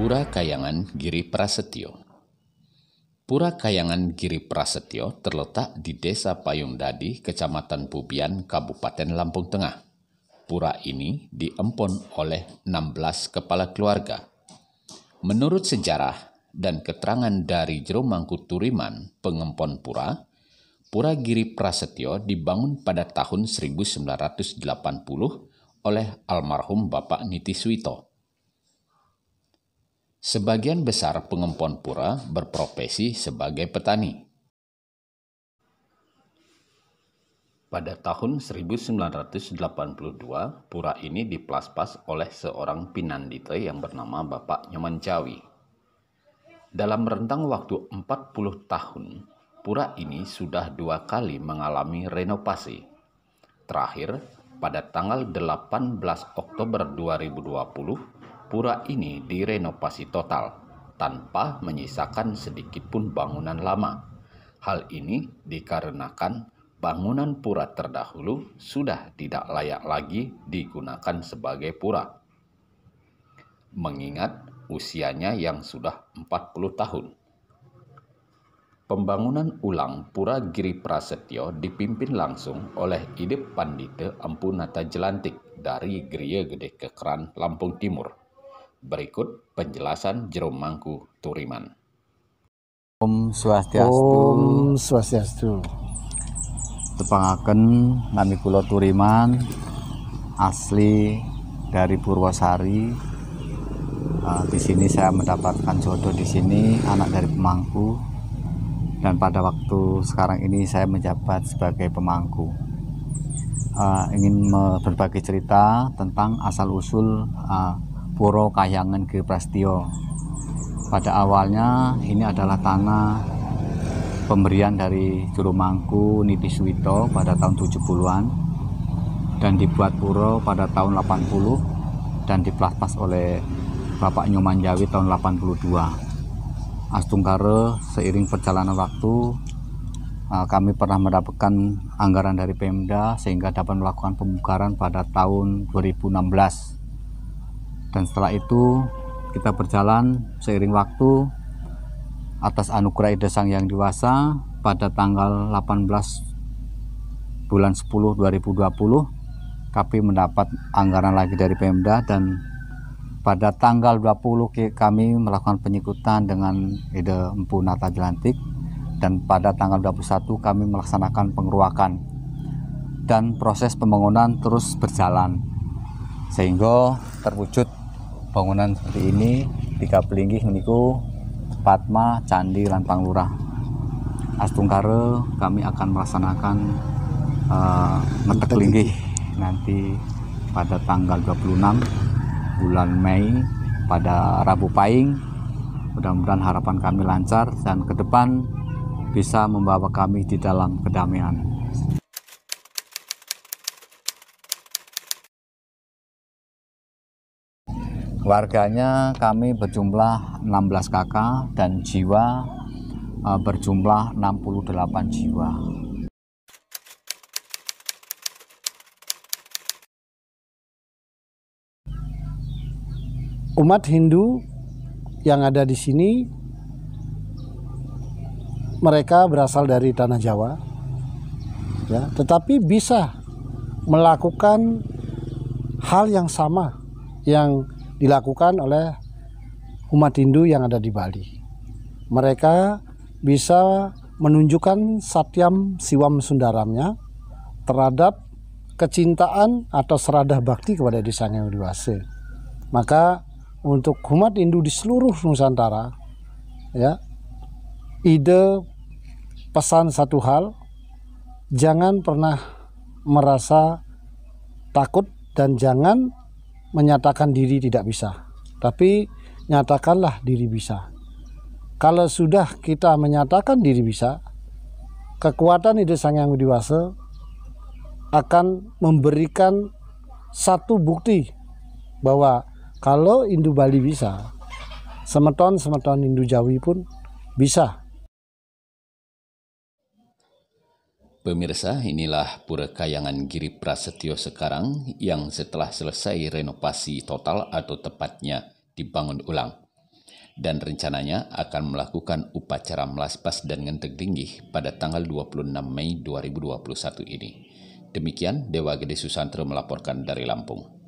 Pura Kayangan Giri Prasetyo Pura Kayangan Giri Prasetyo terletak di Desa Payung Dadi, Kecamatan Pubian, Kabupaten Lampung Tengah. Pura ini diempon oleh 16 kepala keluarga. Menurut sejarah dan keterangan dari Jero Mangku Turiman, pengempon pura, Pura Giri Prasetyo dibangun pada tahun 1980 oleh almarhum Bapak Niti Suito. Sebagian besar pengempon pura berprofesi sebagai petani. Pada tahun 1982, pura ini diplaspas oleh seorang pinandite yang bernama Bapak Nyoman Jawi. Dalam rentang waktu 40 tahun, pura ini sudah dua kali mengalami renovasi. Terakhir, pada tanggal 18 Oktober 2020, Pura ini direnovasi total tanpa menyisakan sedikit pun bangunan lama. Hal ini dikarenakan bangunan pura terdahulu sudah tidak layak lagi digunakan sebagai pura. Mengingat usianya yang sudah 40 tahun. Pembangunan ulang Pura Giri Prasetyo dipimpin langsung oleh Ide Pandite Empu Nata Jelantik dari Gria Gede Kekran, Lampung Timur. Berikut penjelasan Jerome Mangku Turiman. Om Swastiastu. Om Swastiastu. Tepangaken nami kula Turiman asli dari Purwasari. Uh, di sini saya mendapatkan jodoh di sini anak dari pemangku dan pada waktu sekarang ini saya menjabat sebagai pemangku uh, ingin berbagi cerita tentang asal usul uh, ah, Puro Kayangan ke Prastio. Pada awalnya ini adalah tanah pemberian dari Mangku Niti Suwito pada tahun 70-an dan dibuat puro pada tahun 80 dan dipelapas oleh Bapak Nyoman Jawi tahun 82. Astungkare seiring perjalanan waktu eh, kami pernah mendapatkan anggaran dari Pemda sehingga dapat melakukan pemugaran pada tahun 2016 dan setelah itu kita berjalan seiring waktu atas anugerah Ida Sang Yang Dewasa pada tanggal 18 bulan 10 2020 kami mendapat anggaran lagi dari Pemda dan pada tanggal 20 kami melakukan penyikutan dengan Ide Empu Nata Jelantik dan pada tanggal 21 kami melaksanakan pengeruakan dan proses pembangunan terus berjalan sehingga terwujud bangunan seperti ini tiga pelinggih meniku Patma Candi Lantang Lurah Astungkare kami akan melaksanakan uh, ngetek linggih nanti pada tanggal 26 bulan Mei pada Rabu Pahing mudah-mudahan harapan kami lancar dan ke depan bisa membawa kami di dalam kedamaian Warganya kami berjumlah 16 kakak dan jiwa eh, berjumlah 68 jiwa. Umat Hindu yang ada di sini mereka berasal dari tanah Jawa ya, tetapi bisa melakukan hal yang sama yang dilakukan oleh umat Hindu yang ada di Bali. Mereka bisa menunjukkan satyam siwam sundaramnya terhadap kecintaan atau seradah bakti kepada Desa Dewase. Maka untuk umat Hindu di seluruh Nusantara, ya, ide pesan satu hal, jangan pernah merasa takut dan jangan menyatakan diri tidak bisa, tapi nyatakanlah diri bisa. Kalau sudah kita menyatakan diri bisa, kekuatan ide Sang Yang Dewasa akan memberikan satu bukti bahwa kalau Hindu Bali bisa, semeton-semeton Hindu Jawi pun bisa Pemirsa, inilah pura kayangan Giri Prasetyo sekarang yang setelah selesai renovasi total atau tepatnya dibangun ulang. Dan rencananya akan melakukan upacara melaspas dan ngentek tinggi pada tanggal 26 Mei 2021 ini. Demikian Dewa Gede Susantra melaporkan dari Lampung.